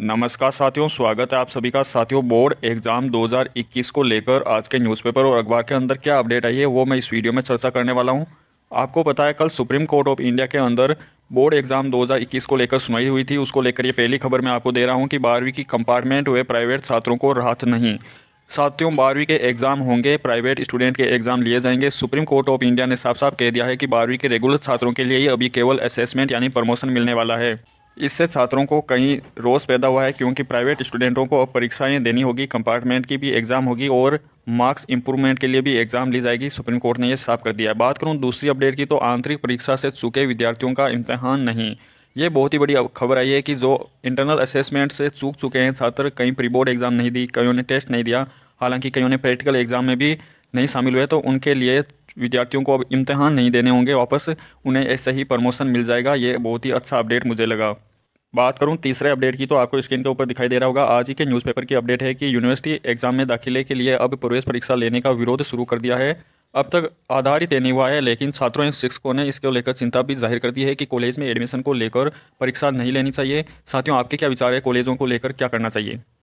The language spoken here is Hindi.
नमस्कार साथियों स्वागत है आप सभी का साथियों बोर्ड एग्जाम 2021 को लेकर आज के न्यूज़पेपर और अखबार के अंदर क्या अपडेट आई है वो मैं इस वीडियो में चर्चा करने वाला हूं आपको पता है कल सुप्रीम कोर्ट ऑफ इंडिया के अंदर बोर्ड एग्जाम 2021 को लेकर सुनाई हुई थी उसको लेकर ये पहली खबर मैं आपको दे रहा हूँ कि बारहवीं की कंपार्टमेंट हुए प्राइवेट छात्रों को राहत नहीं साथियों बारहवीं के एग्ज़ाम होंगे प्राइवेट स्टूडेंट के एग्ज़ाम लिए जाएंगे सुप्रीम कोर्ट ऑफ इंडिया ने साफ साफ कह दिया है कि बारहवीं के रेगुलर छात्रों के लिए ही अभी केवल असेसमेंट यानी प्रमोशन मिलने वाला है इससे छात्रों को कहीं रोष पैदा हुआ है क्योंकि प्राइवेट स्टूडेंटों को अब परीक्षाएं देनी होगी कंपार्टमेंट की भी एग्ज़ाम होगी और मार्क्स इंप्रूवमेंट के लिए भी एग्ज़ाम ली जाएगी सुप्रीम कोर्ट ने यह साफ कर दिया है बात करूं दूसरी अपडेट की तो आंतरिक परीक्षा से चूके विद्यार्थियों का इम्तहान नहीं ये बहुत ही बड़ी खबर आई है कि जो इंटरनल असेसमेंट से चूक चुके हैं छात्र कहीं प्री बोर्ड एग्ज़ाम नहीं दी कहीं उन्हें टेस्ट नहीं दिया हालांकि कहीं उन्हें प्रैक्टिकल एग्ज़ाम में भी नहीं शामिल हुए तो उनके लिए विद्यार्थियों को अब इम्तहान नहीं देने होंगे वापस उन्हें ऐसे ही प्रमोशन मिल जाएगा ये बहुत ही अच्छा अपडेट मुझे लगा बात करूं तीसरे अपडेट की तो आपको स्क्रीन के ऊपर दिखाई दे रहा होगा आज ही के न्यूज़पेपर की अपडेट है कि यूनिवर्सिटी एग्जाम में दाखिले के लिए अब प्रवेश परीक्षा लेने का विरोध शुरू कर दिया है अब तक आधारित नहीं हुआ है लेकिन छात्रों एवं शिक्षकों ने इसको लेकर चिंता भी जाहिर कर दी है कि कॉलेज में एडमिशन को लेकर परीक्षा नहीं लेनी चाहिए साथियों आपके क्या विचार है कॉलेजों को लेकर क्या करना चाहिए